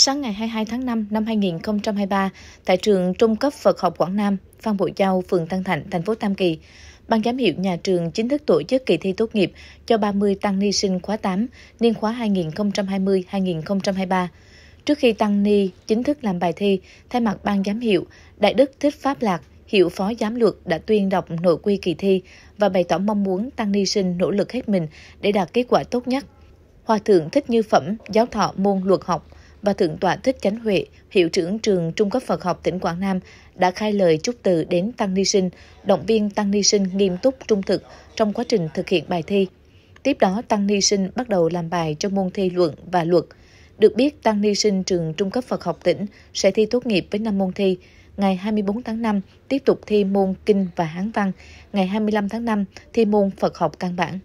Sáng ngày 22 tháng 5 năm 2023, tại trường Trung cấp Phật học Quảng Nam, Phan Bội Châu, phường Tân Thạnh, thành phố Tam Kỳ, Ban giám hiệu nhà trường chính thức tổ chức kỳ thi tốt nghiệp cho 30 tăng ni sinh khóa 8, niên khóa 2020-2023. Trước khi tăng ni chính thức làm bài thi, thay mặt ban giám hiệu, Đại đức Thích Pháp Lạc, hiệu phó giám luật đã tuyên đọc nội quy kỳ thi và bày tỏ mong muốn tăng ni sinh nỗ lực hết mình để đạt kết quả tốt nhất. Hòa thượng Thích Như Phẩm, giáo thọ môn luật học, và Thượng tọa Thích Chánh Huệ, Hiệu trưởng trường Trung cấp Phật học tỉnh Quảng Nam đã khai lời chúc từ đến Tăng Ni Sinh, động viên Tăng Ni Sinh nghiêm túc trung thực trong quá trình thực hiện bài thi. Tiếp đó, Tăng Ni Sinh bắt đầu làm bài cho môn thi luận và luật. Được biết, Tăng Ni Sinh trường Trung cấp Phật học tỉnh sẽ thi tốt nghiệp với 5 môn thi. Ngày 24 tháng 5, tiếp tục thi môn Kinh và Hán Văn. Ngày 25 tháng 5, thi môn Phật học căn bản.